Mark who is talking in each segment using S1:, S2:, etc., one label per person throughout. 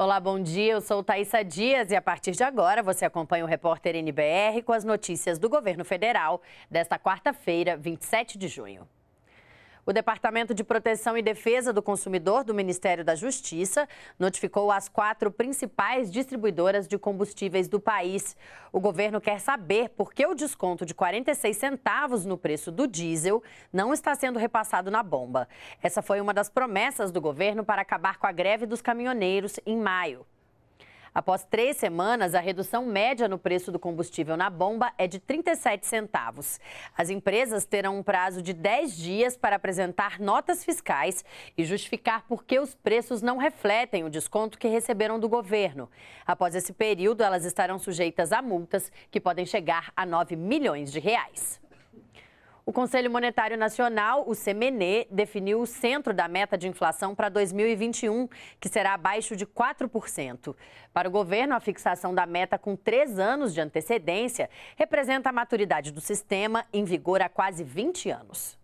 S1: Olá, bom dia. Eu sou Thaisa Dias e a partir de agora você acompanha o repórter NBR com as notícias do governo federal desta quarta-feira, 27 de junho. O Departamento de Proteção e Defesa do Consumidor do Ministério da Justiça notificou as quatro principais distribuidoras de combustíveis do país. O governo quer saber por que o desconto de 46 centavos no preço do diesel não está sendo repassado na bomba. Essa foi uma das promessas do governo para acabar com a greve dos caminhoneiros em maio. Após três semanas, a redução média no preço do combustível na bomba é de 37 centavos. As empresas terão um prazo de 10 dias para apresentar notas fiscais e justificar por que os preços não refletem o desconto que receberam do governo. Após esse período, elas estarão sujeitas a multas que podem chegar a 9 milhões de reais. O Conselho Monetário Nacional, o CMN, definiu o centro da meta de inflação para 2021, que será abaixo de 4%. Para o governo, a fixação da meta com três anos de antecedência representa a maturidade do sistema em vigor há quase 20 anos.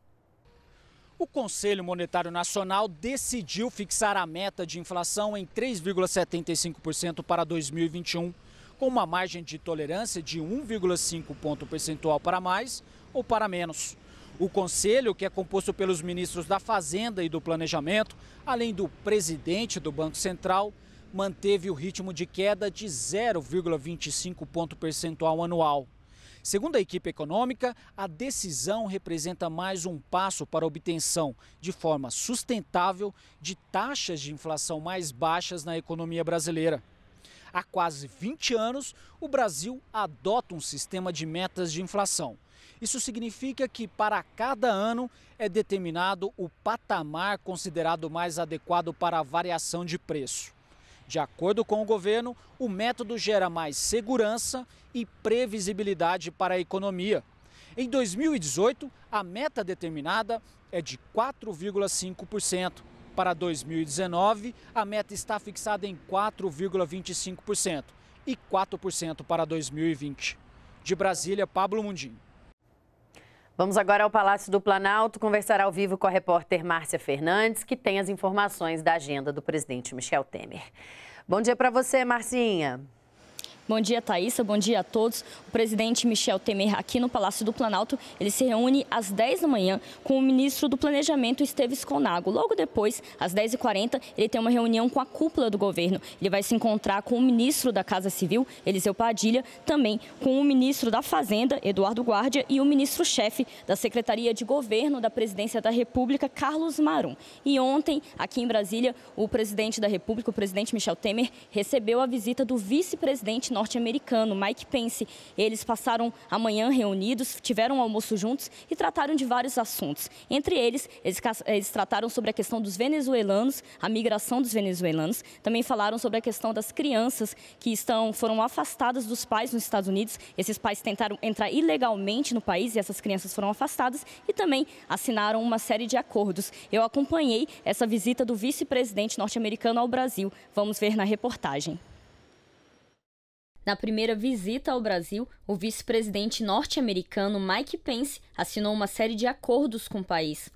S2: O Conselho Monetário Nacional decidiu fixar a meta de inflação em 3,75% para 2021, com uma margem de tolerância de 1,5 ponto percentual para mais ou para menos. O conselho, que é composto pelos ministros da Fazenda e do Planejamento, além do presidente do Banco Central, manteve o ritmo de queda de 0,25 ponto percentual anual. Segundo a equipe econômica, a decisão representa mais um passo para a obtenção, de forma sustentável, de taxas de inflação mais baixas na economia brasileira. Há quase 20 anos, o Brasil adota um sistema de metas de inflação. Isso significa que para cada ano é determinado o patamar considerado mais adequado para a variação de preço. De acordo com o governo, o método gera mais segurança e previsibilidade para a economia. Em 2018, a meta determinada é de 4,5%. Para 2019, a meta está fixada em 4,25% e 4% para 2020. De Brasília, Pablo Mundim.
S1: Vamos agora ao Palácio do Planalto conversar ao vivo com a repórter Márcia Fernandes, que tem as informações da agenda do presidente Michel Temer. Bom dia para você, Marcinha.
S3: Bom dia, Thaisa. Bom dia a todos. O presidente Michel Temer, aqui no Palácio do Planalto, ele se reúne às 10 da manhã com o ministro do Planejamento, Esteves Conago. Logo depois, às 10h40, ele tem uma reunião com a cúpula do governo. Ele vai se encontrar com o ministro da Casa Civil, Eliseu Padilha, também com o ministro da Fazenda, Eduardo Guardia, e o ministro-chefe da Secretaria de Governo da Presidência da República, Carlos Marum. E ontem, aqui em Brasília, o presidente da República, o presidente Michel Temer, recebeu a visita do vice-presidente norte-americano, Mike Pence. Eles passaram a manhã reunidos, tiveram um almoço juntos e trataram de vários assuntos. Entre eles, eles, eles trataram sobre a questão dos venezuelanos, a migração dos venezuelanos. Também falaram sobre a questão das crianças que estão foram afastadas dos pais nos Estados Unidos. Esses pais tentaram entrar ilegalmente no país e essas crianças foram afastadas e também assinaram uma série de acordos. Eu acompanhei essa visita do vice-presidente norte-americano ao Brasil. Vamos ver na reportagem. Na primeira visita ao Brasil, o vice-presidente norte-americano Mike Pence assinou uma série de acordos com o país.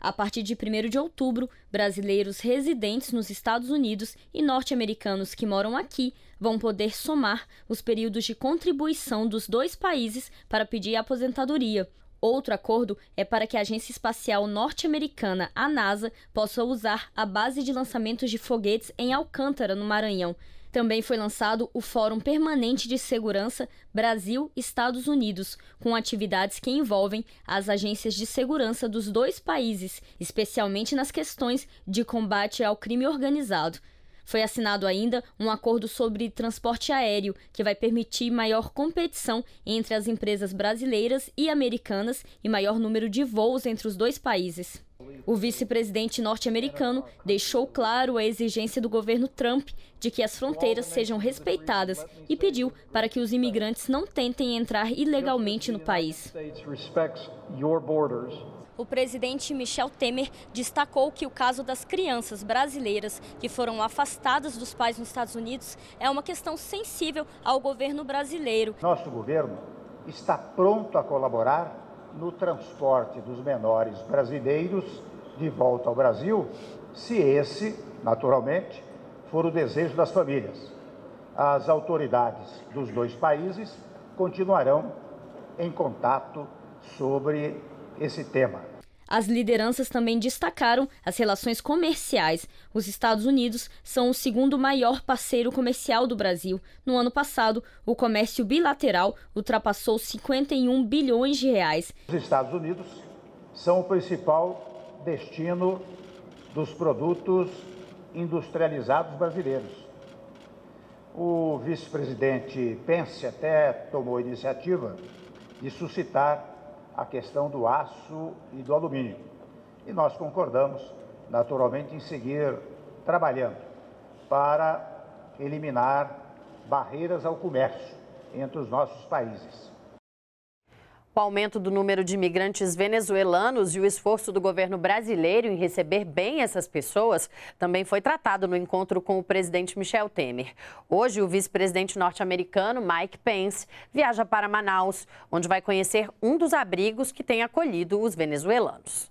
S3: A partir de 1 de outubro, brasileiros residentes nos Estados Unidos e norte-americanos que moram aqui vão poder somar os períodos de contribuição dos dois países para pedir aposentadoria. Outro acordo é para que a Agência Espacial Norte-Americana, a NASA, possa usar a base de lançamentos de foguetes em Alcântara, no Maranhão, também foi lançado o Fórum Permanente de Segurança Brasil-Estados Unidos, com atividades que envolvem as agências de segurança dos dois países, especialmente nas questões de combate ao crime organizado. Foi assinado ainda um acordo sobre transporte aéreo, que vai permitir maior competição entre as empresas brasileiras e americanas e maior número de voos entre os dois países. O vice-presidente norte-americano deixou claro a exigência do governo Trump de que as fronteiras sejam respeitadas e pediu para que os imigrantes não tentem entrar ilegalmente no país. O presidente Michel Temer destacou que o caso das crianças brasileiras que foram afastadas dos pais nos Estados Unidos é uma questão sensível ao governo brasileiro.
S4: Nosso governo está pronto a colaborar no transporte dos menores brasileiros de volta ao Brasil, se esse, naturalmente, for o desejo das famílias. As autoridades dos dois países continuarão em contato sobre esse tema.
S3: As lideranças também destacaram as relações comerciais. Os Estados Unidos são o segundo maior parceiro comercial do Brasil. No ano passado, o comércio bilateral ultrapassou 51 bilhões de reais.
S4: Os Estados Unidos são o principal destino dos produtos industrializados brasileiros. O vice-presidente Pence até tomou iniciativa de suscitar a questão do aço e do alumínio. E nós concordamos, naturalmente, em seguir trabalhando para eliminar barreiras ao comércio entre os nossos países.
S1: O aumento do número de imigrantes venezuelanos e o esforço do governo brasileiro em receber bem essas pessoas também foi tratado no encontro com o presidente Michel Temer. Hoje, o vice-presidente norte-americano Mike Pence viaja para Manaus, onde vai conhecer um dos abrigos que tem acolhido os venezuelanos.